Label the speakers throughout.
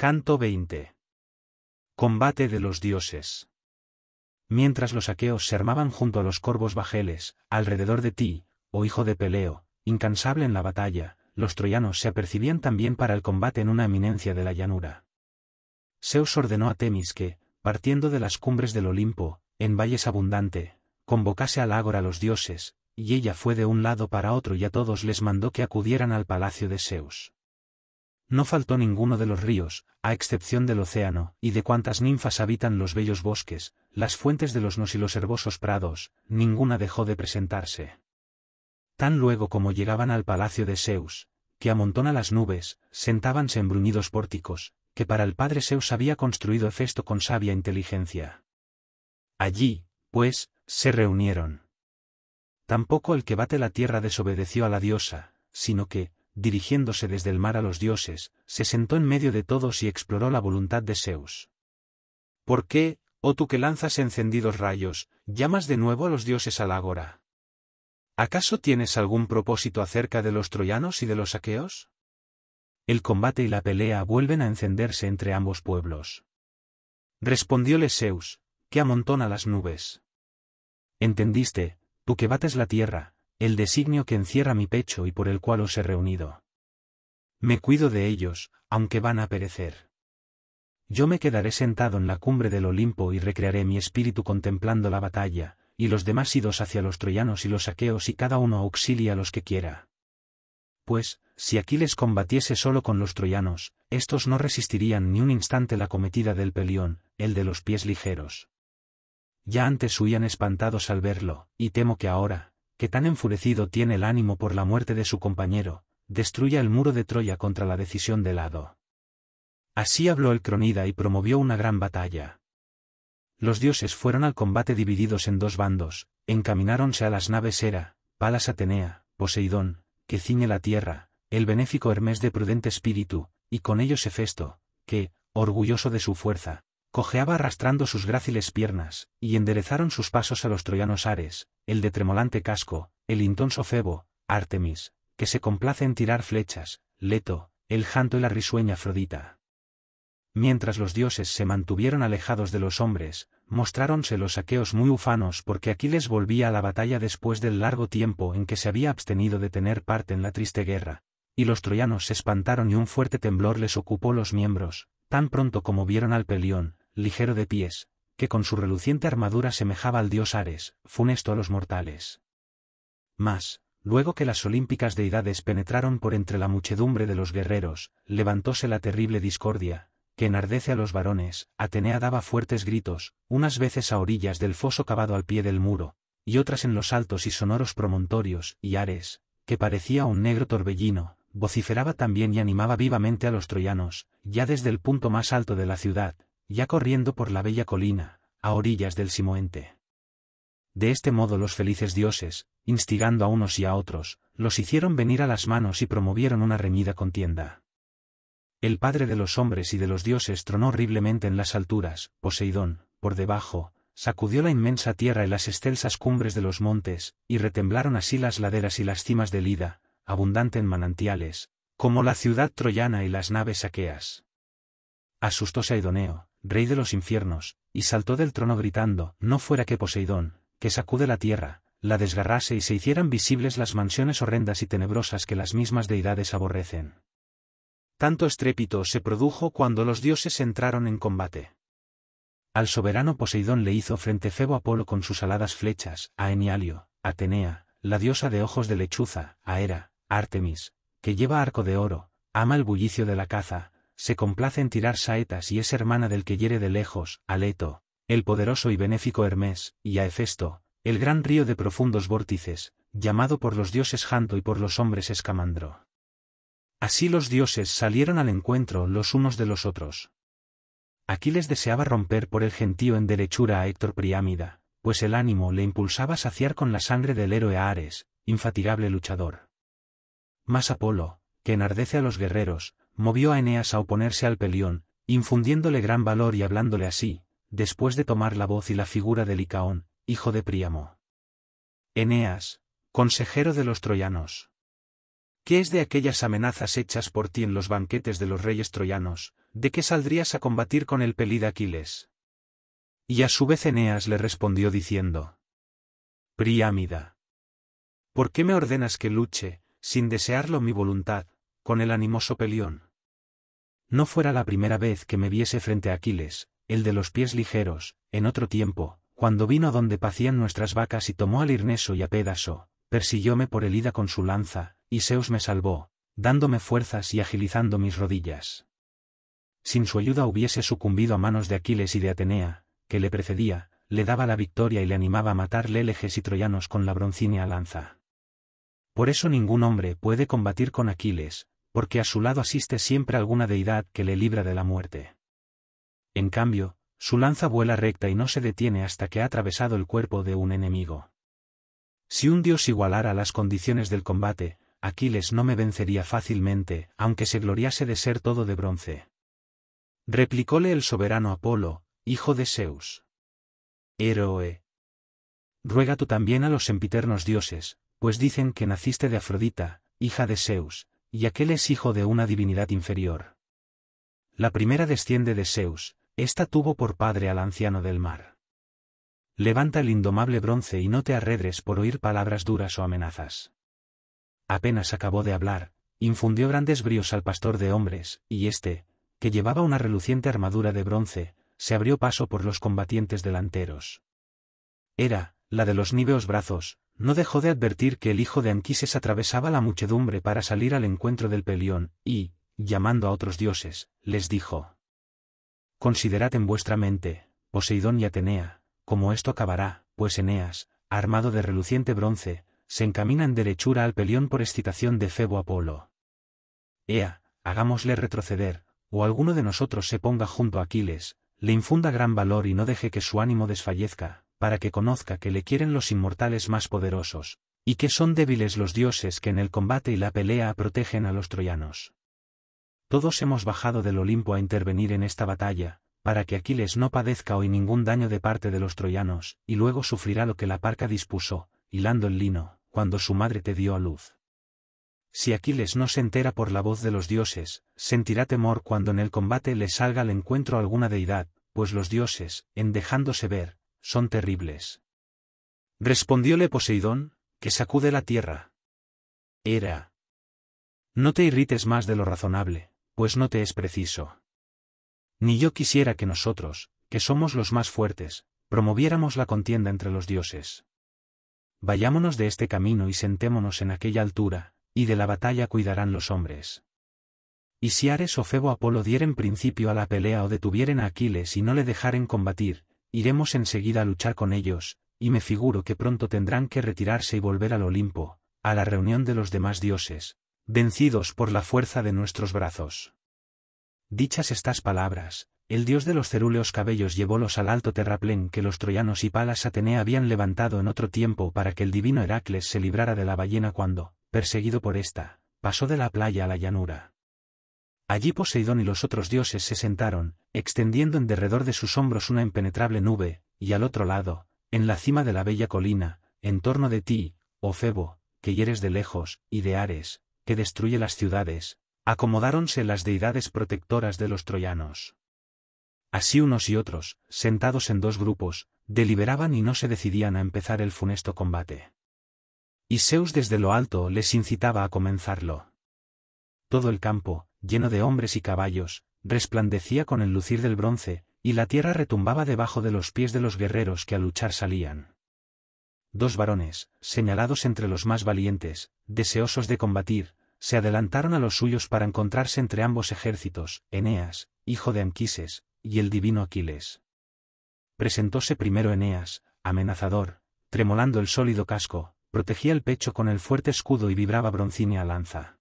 Speaker 1: Canto 20. Combate de los dioses. Mientras los aqueos se armaban junto a los corvos bajeles, alrededor de ti, oh hijo de Peleo, incansable en la batalla, los troyanos se apercibían también para el combate en una eminencia de la llanura. Zeus ordenó a Temis que, partiendo de las cumbres del Olimpo, en valles abundante, convocase al ágora a los dioses, y ella fue de un lado para otro y a todos les mandó que acudieran al palacio de Zeus no faltó ninguno de los ríos, a excepción del océano, y de cuantas ninfas habitan los bellos bosques, las fuentes de los nos y los herbosos prados, ninguna dejó de presentarse. Tan luego como llegaban al palacio de Zeus, que amontona las nubes, sentábanse en bruñidos pórticos, que para el padre Zeus había construido Efesto con sabia inteligencia. Allí, pues, se reunieron. Tampoco el que bate la tierra desobedeció a la diosa, sino que, dirigiéndose desde el mar a los dioses, se sentó en medio de todos y exploró la voluntad de Zeus. ¿Por qué, oh tú que lanzas encendidos rayos, llamas de nuevo a los dioses la agora? ¿Acaso tienes algún propósito acerca de los troyanos y de los aqueos? El combate y la pelea vuelven a encenderse entre ambos pueblos. Respondióle Zeus, que amontona las nubes. Entendiste, tú que bates la tierra, el designio que encierra mi pecho y por el cual os he reunido. Me cuido de ellos, aunque van a perecer. Yo me quedaré sentado en la cumbre del Olimpo y recrearé mi espíritu contemplando la batalla, y los demás idos hacia los troyanos y los aqueos y cada uno auxilia a los que quiera. Pues, si Aquiles combatiese solo con los troyanos, estos no resistirían ni un instante la cometida del pelión, el de los pies ligeros. Ya antes huían espantados al verlo, y temo que ahora, que tan enfurecido tiene el ánimo por la muerte de su compañero, destruya el muro de Troya contra la decisión del Lado. Así habló el cronida y promovió una gran batalla. Los dioses fueron al combate divididos en dos bandos, encamináronse a las naves Hera, Palas Atenea, Poseidón, que ciñe la tierra, el benéfico Hermes de prudente espíritu, y con ellos Hefesto, que, orgulloso de su fuerza, cojeaba arrastrando sus gráciles piernas, y enderezaron sus pasos a los troyanos Ares, el de tremolante casco, el intonso febo, Artemis, que se complace en tirar flechas, Leto, el janto y la risueña Afrodita. Mientras los dioses se mantuvieron alejados de los hombres, mostráronse los aqueos muy ufanos porque Aquiles volvía a la batalla después del largo tiempo en que se había abstenido de tener parte en la triste guerra, y los troyanos se espantaron y un fuerte temblor les ocupó los miembros, tan pronto como vieron al Pelión, ligero de pies, que con su reluciente armadura semejaba al dios Ares, funesto a los mortales. Mas, luego que las olímpicas deidades penetraron por entre la muchedumbre de los guerreros, levantóse la terrible discordia, que enardece a los varones, Atenea daba fuertes gritos, unas veces a orillas del foso cavado al pie del muro, y otras en los altos y sonoros promontorios, y Ares, que parecía un negro torbellino, vociferaba también y animaba vivamente a los troyanos, ya desde el punto más alto de la ciudad, ya corriendo por la bella colina, a orillas del Simoente. De este modo los felices dioses, instigando a unos y a otros, los hicieron venir a las manos y promovieron una remida contienda. El padre de los hombres y de los dioses tronó horriblemente en las alturas, Poseidón, por debajo, sacudió la inmensa tierra y las excelsas cumbres de los montes, y retemblaron así las laderas y las cimas del Ida, abundante en manantiales, como la ciudad troyana y las naves aqueas. Asustóse rey de los infiernos, y saltó del trono gritando, no fuera que Poseidón, que sacude la tierra, la desgarrase y se hicieran visibles las mansiones horrendas y tenebrosas que las mismas deidades aborrecen. Tanto estrépito se produjo cuando los dioses entraron en combate. Al soberano Poseidón le hizo frente Febo Apolo con sus aladas flechas, a Enialio, Atenea, la diosa de ojos de lechuza, a Hera, Artemis, que lleva arco de oro, ama el bullicio de la caza, se complace en tirar saetas y es hermana del que hiere de lejos, a Leto, el poderoso y benéfico Hermes, y a Hefesto, el gran río de profundos vórtices, llamado por los dioses Janto y por los hombres Escamandro. Así los dioses salieron al encuentro los unos de los otros. Aquiles deseaba romper por el gentío en derechura a Héctor Priámida, pues el ánimo le impulsaba saciar con la sangre del héroe Ares, infatigable luchador. Mas Apolo, que enardece a los guerreros, movió a Eneas a oponerse al Pelión, infundiéndole gran valor y hablándole así, después de tomar la voz y la figura de Licaón, hijo de Príamo. Eneas, consejero de los troyanos. ¿Qué es de aquellas amenazas hechas por ti en los banquetes de los reyes troyanos, de qué saldrías a combatir con el pelida Aquiles? Y a su vez Eneas le respondió diciendo, Priámida. ¿Por qué me ordenas que luche, sin desearlo mi voluntad, con el animoso Pelión? No fuera la primera vez que me viese frente a Aquiles, el de los pies ligeros, en otro tiempo, cuando vino a donde pacían nuestras vacas y tomó al Irneso y a Pédaso, persiguióme por el ida con su lanza, y Zeus me salvó, dándome fuerzas y agilizando mis rodillas. Sin su ayuda hubiese sucumbido a manos de Aquiles y de Atenea, que le precedía, le daba la victoria y le animaba a matar léleges y troyanos con la broncínea lanza. Por eso ningún hombre puede combatir con Aquiles, porque a su lado asiste siempre alguna deidad que le libra de la muerte. En cambio, su lanza vuela recta y no se detiene hasta que ha atravesado el cuerpo de un enemigo. Si un dios igualara las condiciones del combate, Aquiles no me vencería fácilmente, aunque se gloriase de ser todo de bronce. Replicóle el soberano Apolo, hijo de Zeus. Héroe. Ruega tú también a los sempiternos dioses, pues dicen que naciste de Afrodita, hija de Zeus, y aquel es hijo de una divinidad inferior. La primera desciende de Zeus, ésta tuvo por padre al anciano del mar. Levanta el indomable bronce y no te arredres por oír palabras duras o amenazas. Apenas acabó de hablar, infundió grandes bríos al pastor de hombres, y éste, que llevaba una reluciente armadura de bronce, se abrió paso por los combatientes delanteros. Era, la de los níveos brazos, no dejó de advertir que el hijo de Anquises atravesaba la muchedumbre para salir al encuentro del Pelión, y, llamando a otros dioses, les dijo. Considerad en vuestra mente, Poseidón y Atenea, cómo esto acabará, pues Eneas, armado de reluciente bronce, se encamina en derechura al Pelión por excitación de Febo Apolo. Ea, hagámosle retroceder, o alguno de nosotros se ponga junto a Aquiles, le infunda gran valor y no deje que su ánimo desfallezca, para que conozca que le quieren los inmortales más poderosos, y que son débiles los dioses que en el combate y la pelea protegen a los troyanos. Todos hemos bajado del Olimpo a intervenir en esta batalla, para que Aquiles no padezca hoy ningún daño de parte de los troyanos, y luego sufrirá lo que la parca dispuso, hilando el lino, cuando su madre te dio a luz. Si Aquiles no se entera por la voz de los dioses, sentirá temor cuando en el combate le salga al encuentro alguna deidad, pues los dioses, en dejándose ver, son terribles. Respondióle Poseidón, que sacude la tierra. Era. No te irrites más de lo razonable, pues no te es preciso. Ni yo quisiera que nosotros, que somos los más fuertes, promoviéramos la contienda entre los dioses. Vayámonos de este camino y sentémonos en aquella altura, y de la batalla cuidarán los hombres. Y si Ares o Febo Apolo dieren principio a la pelea o detuvieren a Aquiles y no le dejaren combatir, iremos enseguida a luchar con ellos, y me figuro que pronto tendrán que retirarse y volver al Olimpo, a la reunión de los demás dioses, vencidos por la fuerza de nuestros brazos. Dichas estas palabras, el dios de los cerúleos cabellos llevólos al alto terraplén que los troyanos y Palas Atenea habían levantado en otro tiempo para que el divino Heracles se librara de la ballena cuando, perseguido por ésta, pasó de la playa a la llanura. Allí Poseidón y los otros dioses se sentaron, extendiendo en derredor de sus hombros una impenetrable nube, y al otro lado, en la cima de la bella colina, en torno de ti, oh Febo, que hieres de lejos, y de Ares, que destruye las ciudades, acomodáronse las deidades protectoras de los troyanos. Así unos y otros, sentados en dos grupos, deliberaban y no se decidían a empezar el funesto combate. Y Zeus desde lo alto les incitaba a comenzarlo. Todo el campo, lleno de hombres y caballos, resplandecía con el lucir del bronce, y la tierra retumbaba debajo de los pies de los guerreros que a luchar salían. Dos varones, señalados entre los más valientes, deseosos de combatir, se adelantaron a los suyos para encontrarse entre ambos ejércitos, Eneas, hijo de Anquises, y el divino Aquiles. Presentóse primero Eneas, amenazador, tremolando el sólido casco, protegía el pecho con el fuerte escudo y vibraba broncínea lanza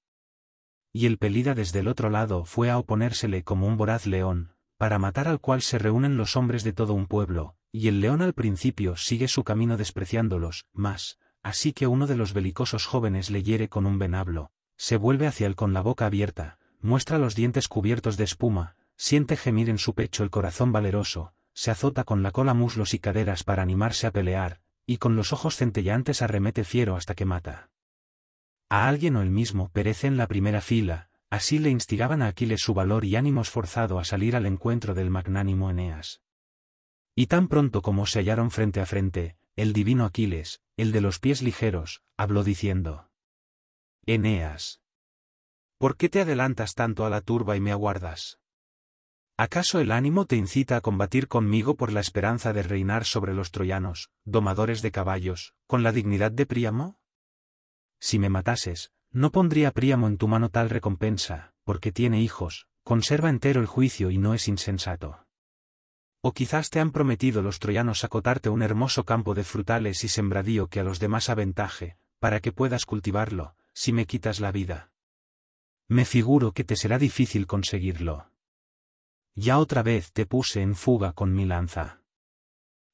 Speaker 1: y el Pelida desde el otro lado fue a oponérsele como un voraz león, para matar al cual se reúnen los hombres de todo un pueblo, y el león al principio sigue su camino despreciándolos, más, así que uno de los belicosos jóvenes le hiere con un venablo, se vuelve hacia él con la boca abierta, muestra los dientes cubiertos de espuma, siente gemir en su pecho el corazón valeroso, se azota con la cola muslos y caderas para animarse a pelear, y con los ojos centellantes arremete fiero hasta que mata. A alguien o el mismo perece en la primera fila, así le instigaban a Aquiles su valor y ánimo esforzado a salir al encuentro del magnánimo Eneas. Y tan pronto como se hallaron frente a frente, el divino Aquiles, el de los pies ligeros, habló diciendo. Eneas. ¿Por qué te adelantas tanto a la turba y me aguardas? ¿Acaso el ánimo te incita a combatir conmigo por la esperanza de reinar sobre los troyanos, domadores de caballos, con la dignidad de Príamo? Si me matases, no pondría Príamo en tu mano tal recompensa, porque tiene hijos, conserva entero el juicio y no es insensato. O quizás te han prometido los troyanos acotarte un hermoso campo de frutales y sembradío que a los demás aventaje, para que puedas cultivarlo, si me quitas la vida. Me figuro que te será difícil conseguirlo. Ya otra vez te puse en fuga con mi lanza.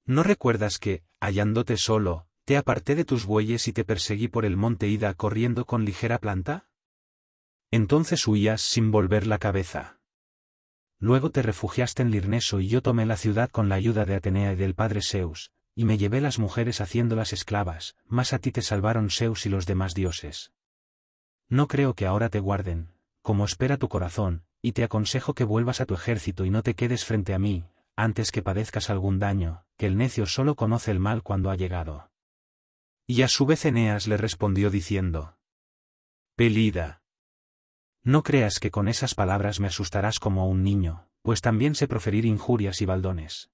Speaker 1: ¿No recuerdas que, hallándote solo, ¿Te aparté de tus bueyes y te perseguí por el monte Ida corriendo con ligera planta? Entonces huías sin volver la cabeza. Luego te refugiaste en Lirneso y yo tomé la ciudad con la ayuda de Atenea y del padre Zeus, y me llevé las mujeres haciéndolas esclavas, mas a ti te salvaron Zeus y los demás dioses. No creo que ahora te guarden, como espera tu corazón, y te aconsejo que vuelvas a tu ejército y no te quedes frente a mí, antes que padezcas algún daño, que el necio solo conoce el mal cuando ha llegado. Y a su vez Eneas le respondió diciendo, Pelida. No creas que con esas palabras me asustarás como a un niño, pues también sé proferir injurias y baldones.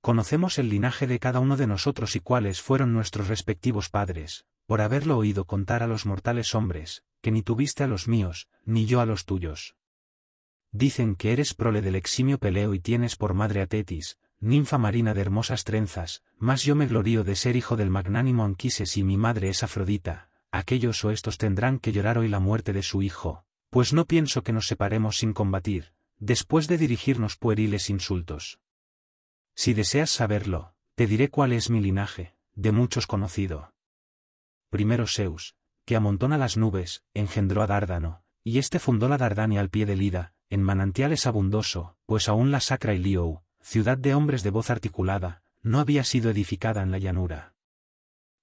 Speaker 1: Conocemos el linaje de cada uno de nosotros y cuáles fueron nuestros respectivos padres, por haberlo oído contar a los mortales hombres, que ni tuviste a los míos, ni yo a los tuyos. Dicen que eres prole del eximio Peleo y tienes por madre a Tetis, ninfa marina de hermosas trenzas, más yo me glorío de ser hijo del magnánimo Anquises y mi madre es Afrodita, aquellos o estos tendrán que llorar hoy la muerte de su hijo, pues no pienso que nos separemos sin combatir, después de dirigirnos pueriles insultos. Si deseas saberlo, te diré cuál es mi linaje, de muchos conocido. Primero Zeus, que amontona las nubes, engendró a Dárdano, y éste fundó la Dardania al pie del Ida, en manantiales abundoso, pues aún la sacra Ilíou, ciudad de hombres de voz articulada, no había sido edificada en la llanura.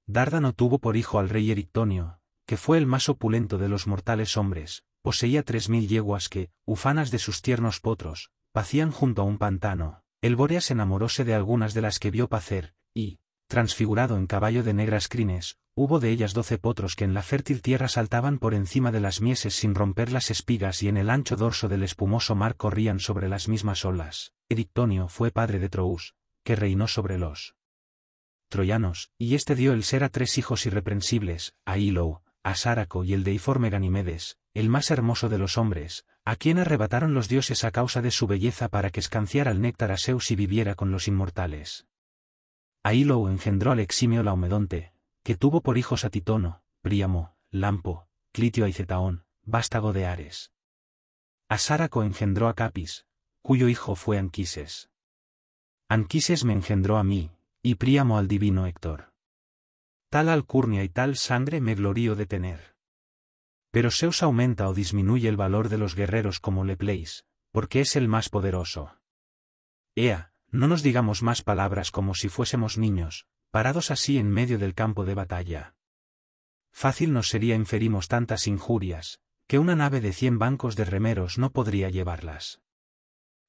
Speaker 1: Dárdano tuvo por hijo al rey Erictonio, que fue el más opulento de los mortales hombres, poseía tres mil yeguas que, ufanas de sus tiernos potros, pacían junto a un pantano. El Bóreas enamoróse de algunas de las que vio pacer, y, transfigurado en caballo de negras crines, hubo de ellas doce potros que en la fértil tierra saltaban por encima de las mieses sin romper las espigas y en el ancho dorso del espumoso mar corrían sobre las mismas olas. Edictonio fue padre de Trous, que reinó sobre los troyanos, y este dio el ser a tres hijos irreprensibles, a Hilo, a Sáraco y el deiforme Ganimedes, el más hermoso de los hombres, a quien arrebataron los dioses a causa de su belleza para que escanciara el néctar a Zeus y viviera con los inmortales. A engendró al eximio Laomedonte, que tuvo por hijos a Titono, Príamo, Lampo, Clitio y Zetaón, vástago de Ares. A Sáraco engendró a Capis, cuyo hijo fue Anquises. Anquises me engendró a mí, y Príamo al divino Héctor. Tal alcurnia y tal sangre me glorío de tener. Pero Zeus aumenta o disminuye el valor de los guerreros como le pleis, porque es el más poderoso. Ea, no nos digamos más palabras como si fuésemos niños, parados así en medio del campo de batalla. Fácil nos sería inferimos tantas injurias, que una nave de cien bancos de remeros no podría llevarlas.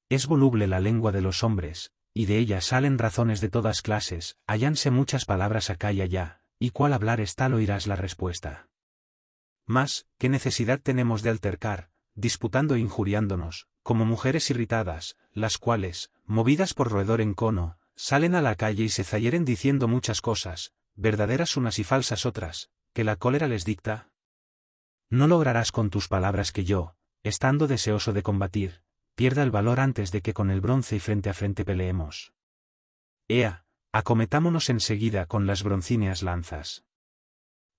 Speaker 1: Es voluble la lengua de los hombres, y de ella salen razones de todas clases, hallanse muchas palabras acá y allá, y cual hablar es tal oirás la respuesta. Mas, ¿qué necesidad tenemos de altercar, disputando e injuriándonos, como mujeres irritadas, las cuales, movidas por roedor encono, salen a la calle y se zayeren diciendo muchas cosas, verdaderas unas y falsas otras, que la cólera les dicta? No lograrás con tus palabras que yo, estando deseoso de combatir, pierda el valor antes de que con el bronce y frente a frente peleemos. Ea, acometámonos enseguida con las broncíneas lanzas.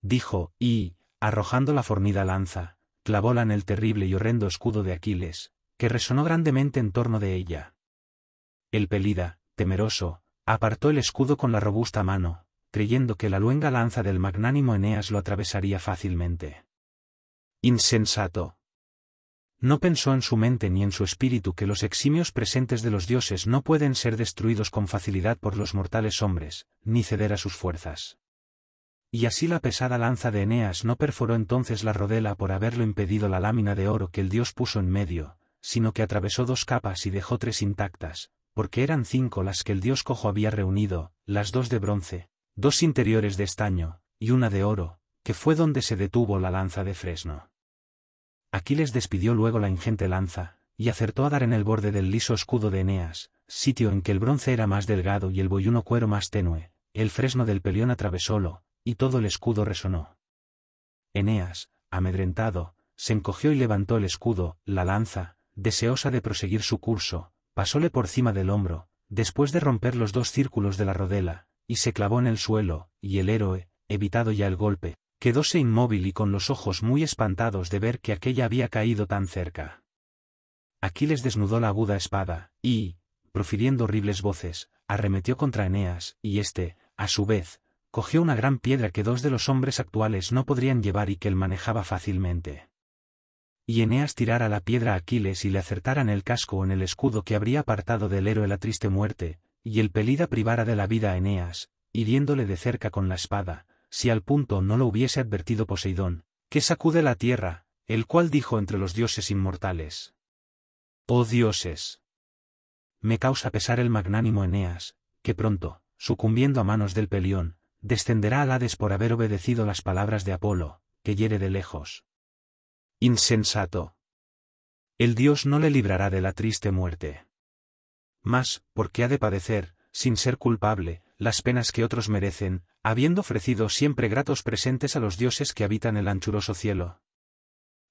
Speaker 1: Dijo, y, arrojando la fornida lanza, clavóla en el terrible y horrendo escudo de Aquiles, que resonó grandemente en torno de ella. El Pelida, temeroso, apartó el escudo con la robusta mano, creyendo que la luenga lanza del magnánimo Eneas lo atravesaría fácilmente. Insensato. No pensó en su mente ni en su espíritu que los eximios presentes de los dioses no pueden ser destruidos con facilidad por los mortales hombres, ni ceder a sus fuerzas. Y así la pesada lanza de Eneas no perforó entonces la rodela por haberlo impedido la lámina de oro que el dios puso en medio, sino que atravesó dos capas y dejó tres intactas, porque eran cinco las que el dios cojo había reunido, las dos de bronce, dos interiores de estaño, y una de oro, que fue donde se detuvo la lanza de Fresno. Aquiles despidió luego la ingente lanza, y acertó a dar en el borde del liso escudo de Eneas, sitio en que el bronce era más delgado y el boyuno cuero más tenue, el fresno del pelión atravesólo, y todo el escudo resonó. Eneas, amedrentado, se encogió y levantó el escudo, la lanza, deseosa de proseguir su curso, pasóle por cima del hombro, después de romper los dos círculos de la rodela, y se clavó en el suelo, y el héroe, evitado ya el golpe, quedóse inmóvil y con los ojos muy espantados de ver que aquella había caído tan cerca. Aquiles desnudó la aguda espada, y, profiriendo horribles voces, arremetió contra Eneas, y éste, a su vez, cogió una gran piedra que dos de los hombres actuales no podrían llevar y que él manejaba fácilmente y Eneas tirara la piedra a Aquiles y le acertaran el casco o en el escudo que habría apartado del héroe la triste muerte, y el Pelida privara de la vida a Eneas, hiriéndole de cerca con la espada, si al punto no lo hubiese advertido Poseidón, que sacude la tierra, el cual dijo entre los dioses inmortales. Oh dioses. Me causa pesar el magnánimo Eneas, que pronto, sucumbiendo a manos del Pelión, descenderá a Hades por haber obedecido las palabras de Apolo, que hiere de lejos. Insensato. El Dios no le librará de la triste muerte. Mas, porque ha de padecer, sin ser culpable, las penas que otros merecen, habiendo ofrecido siempre gratos presentes a los dioses que habitan el anchuroso cielo?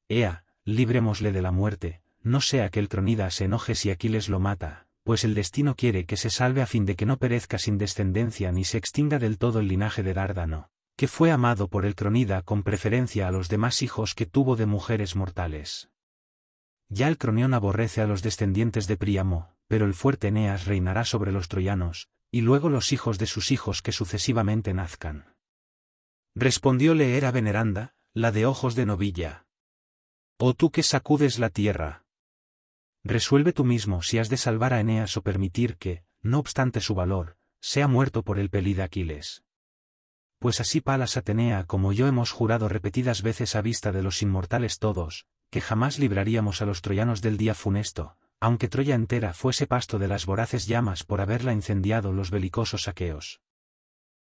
Speaker 1: Ea, librémosle de la muerte, no sea que el cronida se enoje si Aquiles lo mata, pues el destino quiere que se salve a fin de que no perezca sin descendencia ni se extinga del todo el linaje de Dárdano que fue amado por el cronida con preferencia a los demás hijos que tuvo de mujeres mortales. Ya el cronión aborrece a los descendientes de Príamo, pero el fuerte Eneas reinará sobre los troyanos, y luego los hijos de sus hijos que sucesivamente nazcan. Respondióle era veneranda, la de ojos de novilla. Oh tú que sacudes la tierra. Resuelve tú mismo si has de salvar a Eneas o permitir que, no obstante su valor, sea muerto por el pelida Aquiles pues así Palas Atenea como yo hemos jurado repetidas veces a vista de los inmortales todos, que jamás libraríamos a los troyanos del día funesto, aunque Troya entera fuese pasto de las voraces llamas por haberla incendiado los belicosos aqueos.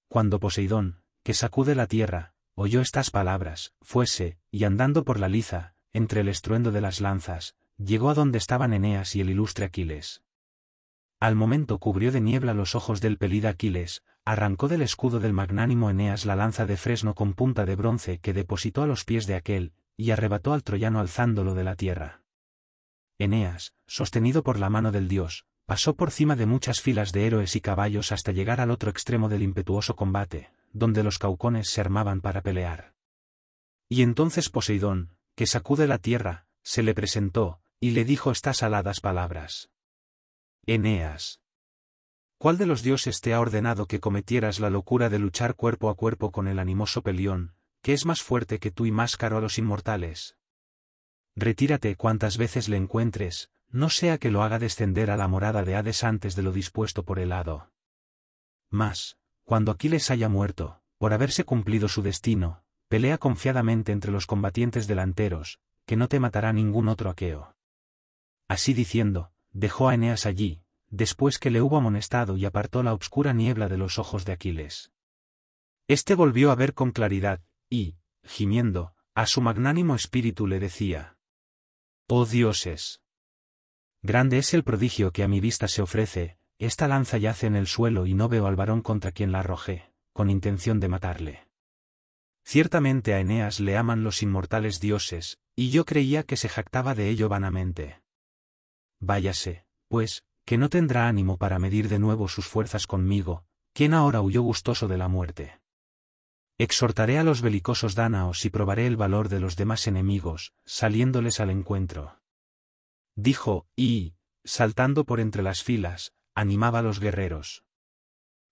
Speaker 1: Cuando Poseidón, que sacude la tierra, oyó estas palabras, fuese, y andando por la liza, entre el estruendo de las lanzas, llegó a donde estaban Eneas y el ilustre Aquiles. Al momento cubrió de niebla los ojos del pelida Aquiles, arrancó del escudo del magnánimo Eneas la lanza de fresno con punta de bronce que depositó a los pies de aquel, y arrebató al troyano alzándolo de la tierra. Eneas, sostenido por la mano del dios, pasó por cima de muchas filas de héroes y caballos hasta llegar al otro extremo del impetuoso combate, donde los caucones se armaban para pelear. Y entonces Poseidón, que sacude la tierra, se le presentó, y le dijo estas aladas palabras. Eneas. ¿Cuál de los dioses te ha ordenado que cometieras la locura de luchar cuerpo a cuerpo con el animoso Pelión, que es más fuerte que tú y más caro a los inmortales? Retírate cuantas veces le encuentres, no sea que lo haga descender a la morada de Hades antes de lo dispuesto por el hado. Mas, cuando Aquiles haya muerto, por haberse cumplido su destino, pelea confiadamente entre los combatientes delanteros, que no te matará ningún otro aqueo. Así diciendo, dejó a Eneas allí, después que le hubo amonestado y apartó la obscura niebla de los ojos de Aquiles. Este volvió a ver con claridad, y, gimiendo, a su magnánimo espíritu le decía, Oh dioses. Grande es el prodigio que a mi vista se ofrece, esta lanza yace en el suelo y no veo al varón contra quien la arrojé, con intención de matarle. Ciertamente a Eneas le aman los inmortales dioses, y yo creía que se jactaba de ello vanamente. Váyase, pues, que no tendrá ánimo para medir de nuevo sus fuerzas conmigo, quien ahora huyó gustoso de la muerte. Exhortaré a los belicosos dánaos y probaré el valor de los demás enemigos, saliéndoles al encuentro. Dijo, y, saltando por entre las filas, animaba a los guerreros.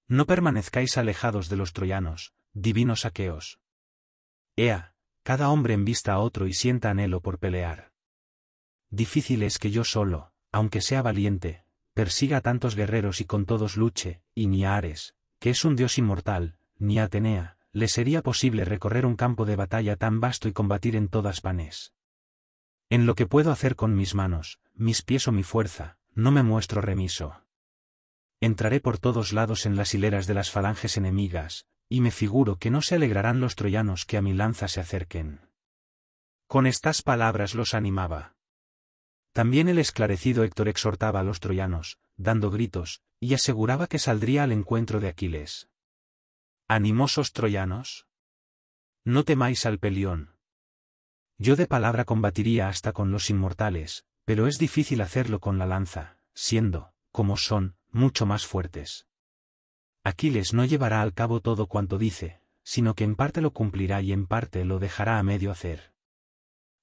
Speaker 1: No permanezcáis alejados de los troyanos, divinos aqueos. Ea, cada hombre envista a otro y sienta anhelo por pelear. Difícil es que yo solo, aunque sea valiente, persiga a tantos guerreros y con todos luche, y ni a Ares, que es un dios inmortal, ni a Atenea, le sería posible recorrer un campo de batalla tan vasto y combatir en todas panes. En lo que puedo hacer con mis manos, mis pies o mi fuerza, no me muestro remiso. Entraré por todos lados en las hileras de las falanges enemigas, y me figuro que no se alegrarán los troyanos que a mi lanza se acerquen. Con estas palabras los animaba. También el esclarecido Héctor exhortaba a los troyanos, dando gritos, y aseguraba que saldría al encuentro de Aquiles. Animosos troyanos. No temáis al Pelión. Yo de palabra combatiría hasta con los inmortales, pero es difícil hacerlo con la lanza, siendo, como son, mucho más fuertes. Aquiles no llevará al cabo todo cuanto dice, sino que en parte lo cumplirá y en parte lo dejará a medio hacer.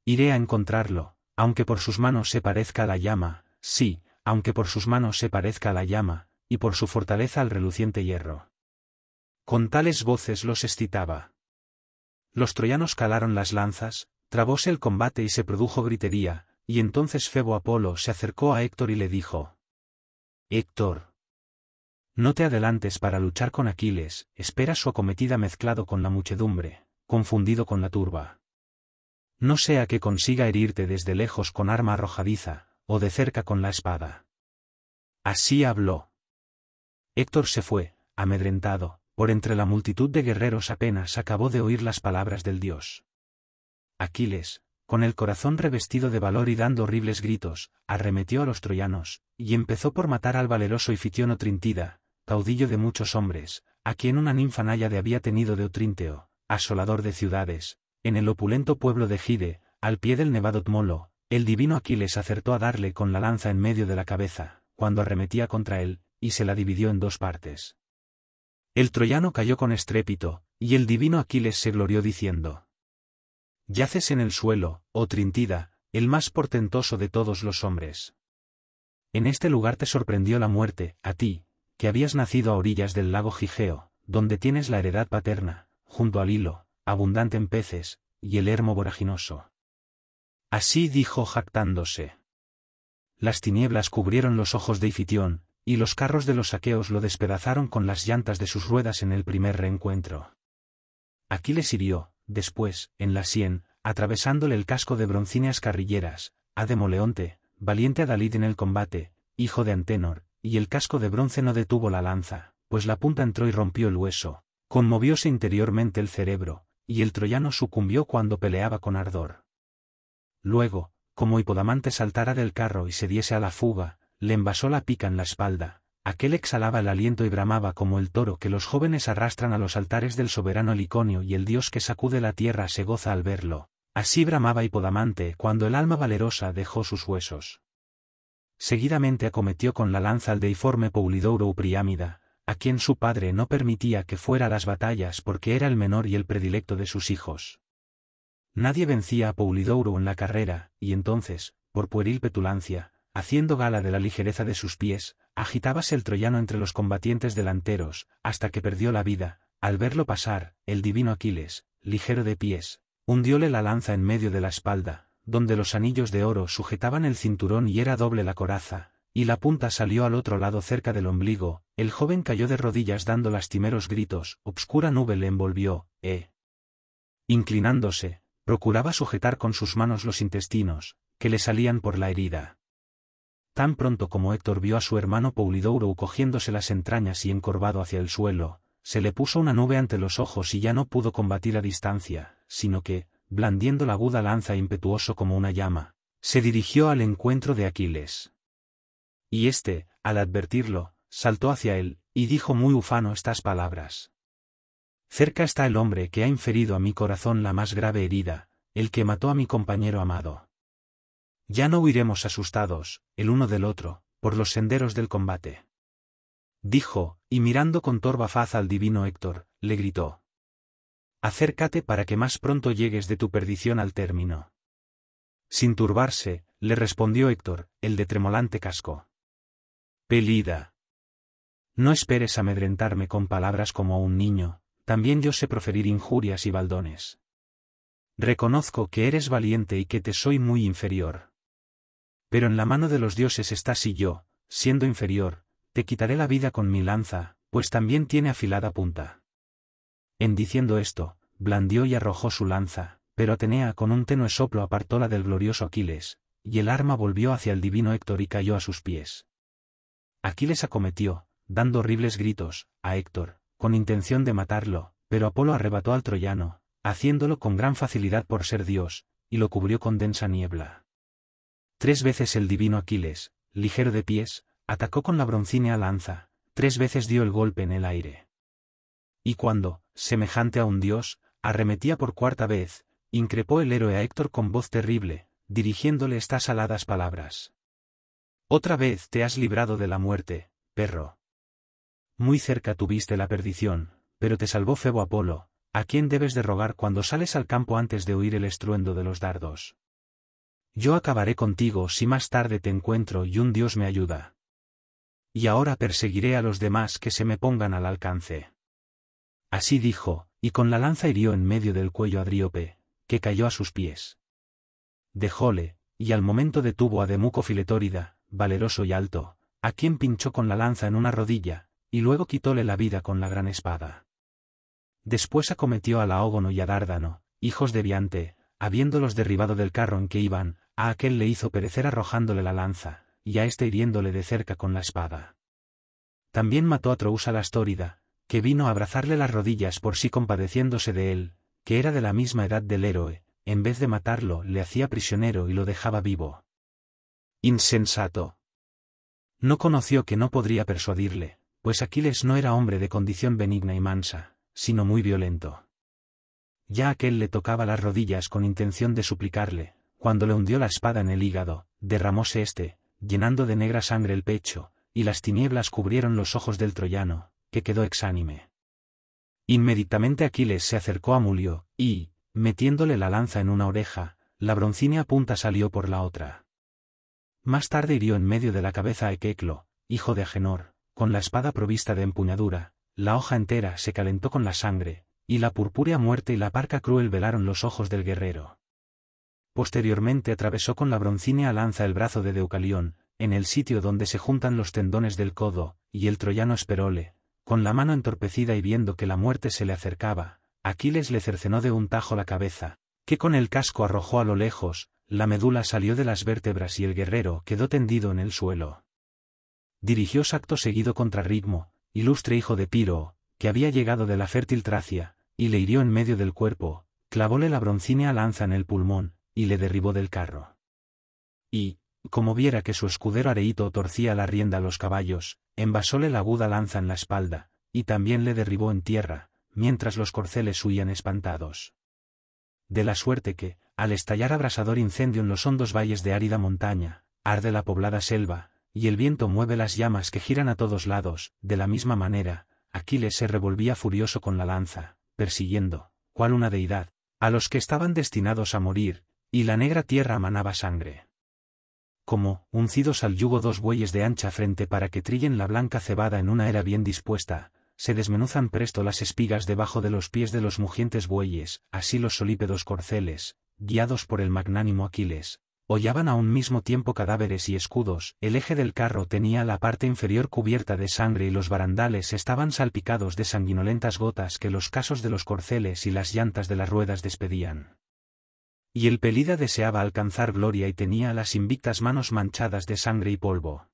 Speaker 1: Iré a encontrarlo, aunque por sus manos se parezca la llama, sí, aunque por sus manos se parezca la llama, y por su fortaleza al reluciente hierro. Con tales voces los excitaba. Los troyanos calaron las lanzas, trabóse el combate y se produjo gritería, y entonces Febo Apolo se acercó a Héctor y le dijo. Héctor. No te adelantes para luchar con Aquiles, espera su acometida mezclado con la muchedumbre, confundido con la turba. No sea que consiga herirte desde lejos con arma arrojadiza, o de cerca con la espada. Así habló. Héctor se fue, amedrentado, por entre la multitud de guerreros apenas acabó de oír las palabras del dios. Aquiles, con el corazón revestido de valor y dando horribles gritos, arremetió a los troyanos, y empezó por matar al valeroso Ifitiono Trintida, caudillo de muchos hombres, a quien una ninfa náyade había tenido de Otrinteo, asolador de ciudades, en el opulento pueblo de Gide, al pie del nevado Tmolo, el divino Aquiles acertó a darle con la lanza en medio de la cabeza, cuando arremetía contra él, y se la dividió en dos partes. El troyano cayó con estrépito, y el divino Aquiles se glorió diciendo, Yaces en el suelo, oh Trintida, el más portentoso de todos los hombres. En este lugar te sorprendió la muerte, a ti, que habías nacido a orillas del lago Gigeo, donde tienes la heredad paterna, junto al hilo, abundante en peces, y el hermo voraginoso. Así dijo jactándose. Las tinieblas cubrieron los ojos de Ifitión, y los carros de los saqueos lo despedazaron con las llantas de sus ruedas en el primer reencuentro. Aquiles hirió, después, en la sien, atravesándole el casco de broncíneas carrilleras, a Demoleonte, valiente adalid en el combate, hijo de Antenor, y el casco de bronce no detuvo la lanza, pues la punta entró y rompió el hueso, conmovióse interiormente el cerebro, y el troyano sucumbió cuando peleaba con ardor. Luego, como Hipodamante saltara del carro y se diese a la fuga, le envasó la pica en la espalda, aquel exhalaba el aliento y bramaba como el toro que los jóvenes arrastran a los altares del soberano Liconio y el dios que sacude la tierra se goza al verlo. Así bramaba Hipodamante cuando el alma valerosa dejó sus huesos. Seguidamente acometió con la lanza al deiforme Poulidouro Priámida, a quien su padre no permitía que fuera a las batallas porque era el menor y el predilecto de sus hijos. Nadie vencía a Poulidouro en la carrera, y entonces, por pueril petulancia, haciendo gala de la ligereza de sus pies, agitábase el troyano entre los combatientes delanteros, hasta que perdió la vida, al verlo pasar, el divino Aquiles, ligero de pies, hundióle la lanza en medio de la espalda, donde los anillos de oro sujetaban el cinturón y era doble la coraza, y la punta salió al otro lado cerca del ombligo, el joven cayó de rodillas dando lastimeros gritos, obscura nube le envolvió, e, Inclinándose, procuraba sujetar con sus manos los intestinos, que le salían por la herida. Tan pronto como Héctor vio a su hermano Paulidouro cogiéndose las entrañas y encorvado hacia el suelo, se le puso una nube ante los ojos y ya no pudo combatir a distancia, sino que, blandiendo la aguda lanza impetuoso como una llama, se dirigió al encuentro de Aquiles. Y éste, al advertirlo, saltó hacia él, y dijo muy ufano estas palabras. Cerca está el hombre que ha inferido a mi corazón la más grave herida, el que mató a mi compañero amado. Ya no huiremos asustados, el uno del otro, por los senderos del combate. Dijo, y mirando con torva faz al divino Héctor, le gritó. Acércate para que más pronto llegues de tu perdición al término. Sin turbarse, le respondió Héctor, el de tremolante casco. Pelida. No esperes amedrentarme con palabras como un niño, también yo sé proferir injurias y baldones. Reconozco que eres valiente y que te soy muy inferior. Pero en la mano de los dioses estás y yo, siendo inferior, te quitaré la vida con mi lanza, pues también tiene afilada punta. En diciendo esto, blandió y arrojó su lanza, pero Atenea con un tenue soplo apartó la del glorioso Aquiles, y el arma volvió hacia el divino Héctor y cayó a sus pies. Aquiles acometió, dando horribles gritos, a Héctor, con intención de matarlo, pero Apolo arrebató al troyano, haciéndolo con gran facilidad por ser dios, y lo cubrió con densa niebla. Tres veces el divino Aquiles, ligero de pies, atacó con la broncínea lanza, tres veces dio el golpe en el aire. Y cuando, semejante a un dios, arremetía por cuarta vez, increpó el héroe a Héctor con voz terrible, dirigiéndole estas aladas palabras. Otra vez te has librado de la muerte, perro. Muy cerca tuviste la perdición, pero te salvó Febo Apolo, a quien debes de rogar cuando sales al campo antes de oír el estruendo de los dardos. Yo acabaré contigo si más tarde te encuentro y un dios me ayuda. Y ahora perseguiré a los demás que se me pongan al alcance. Así dijo, y con la lanza hirió en medio del cuello a Dríope, que cayó a sus pies. Dejóle, y al momento detuvo a Demuco Filetórida, valeroso y alto, a quien pinchó con la lanza en una rodilla, y luego quitóle la vida con la gran espada. Después acometió a Laógono y a Dárdano, hijos de Viante, habiéndolos derribado del carro en que iban, a aquel le hizo perecer arrojándole la lanza, y a éste hiriéndole de cerca con la espada. También mató a Trousa la Astórida, que vino a abrazarle las rodillas por sí compadeciéndose de él, que era de la misma edad del héroe, en vez de matarlo le hacía prisionero y lo dejaba vivo. Insensato. No conoció que no podría persuadirle, pues Aquiles no era hombre de condición benigna y mansa, sino muy violento. Ya aquel le tocaba las rodillas con intención de suplicarle, cuando le hundió la espada en el hígado, derramóse éste, llenando de negra sangre el pecho, y las tinieblas cubrieron los ojos del troyano, que quedó exánime. Inmediatamente Aquiles se acercó a Mulio, y, metiéndole la lanza en una oreja, la broncínea punta salió por la otra. Más tarde hirió en medio de la cabeza a Equeclo, hijo de Agenor, con la espada provista de empuñadura, la hoja entera se calentó con la sangre, y la purpúrea muerte y la parca cruel velaron los ojos del guerrero. Posteriormente atravesó con la broncínea lanza el brazo de Deucalión, en el sitio donde se juntan los tendones del codo, y el troyano Esperole, con la mano entorpecida y viendo que la muerte se le acercaba, Aquiles le cercenó de un tajo la cabeza, que con el casco arrojó a lo lejos, la médula salió de las vértebras y el guerrero quedó tendido en el suelo. Dirigió sacto seguido contra Ritmo, ilustre hijo de Piro, que había llegado de la fértil Tracia, y le hirió en medio del cuerpo, clavóle la broncínea lanza en el pulmón, y le derribó del carro. Y, como viera que su escudero areíto torcía la rienda a los caballos, envasóle la aguda lanza en la espalda, y también le derribó en tierra, mientras los corceles huían espantados. De la suerte que, al estallar abrasador incendio en los hondos valles de árida montaña, arde la poblada selva, y el viento mueve las llamas que giran a todos lados, de la misma manera, Aquiles se revolvía furioso con la lanza, persiguiendo, cual una deidad, a los que estaban destinados a morir, y la negra tierra manaba sangre. Como, uncidos al yugo dos bueyes de ancha frente para que trillen la blanca cebada en una era bien dispuesta, se desmenuzan presto las espigas debajo de los pies de los mugientes bueyes, así los solípedos corceles, guiados por el magnánimo Aquiles, hollaban a un mismo tiempo cadáveres y escudos, el eje del carro tenía la parte inferior cubierta de sangre y los barandales estaban salpicados de sanguinolentas gotas que los casos de los corceles y las llantas de las ruedas despedían. Y el Pelida deseaba alcanzar gloria y tenía las invictas manos manchadas de sangre y polvo.